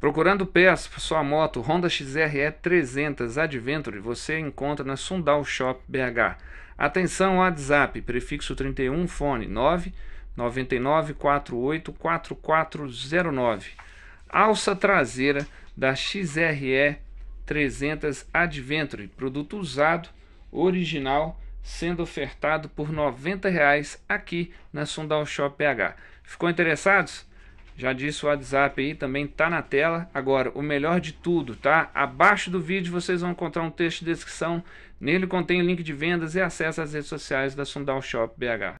Procurando peças para sua moto Honda XRE 300 Adventure, você encontra na Sundal Shop BH. Atenção WhatsApp, prefixo 31, fone 9 99484409. Alça traseira da XRE 300 Adventure, produto usado, original, sendo ofertado por R$ 90 aqui na Sundal Shop BH. Ficou interessados? Já disse o WhatsApp aí, também tá na tela. Agora, o melhor de tudo, tá? Abaixo do vídeo vocês vão encontrar um texto de descrição. Nele contém o link de vendas e acesso às redes sociais da Sundal Shop BH.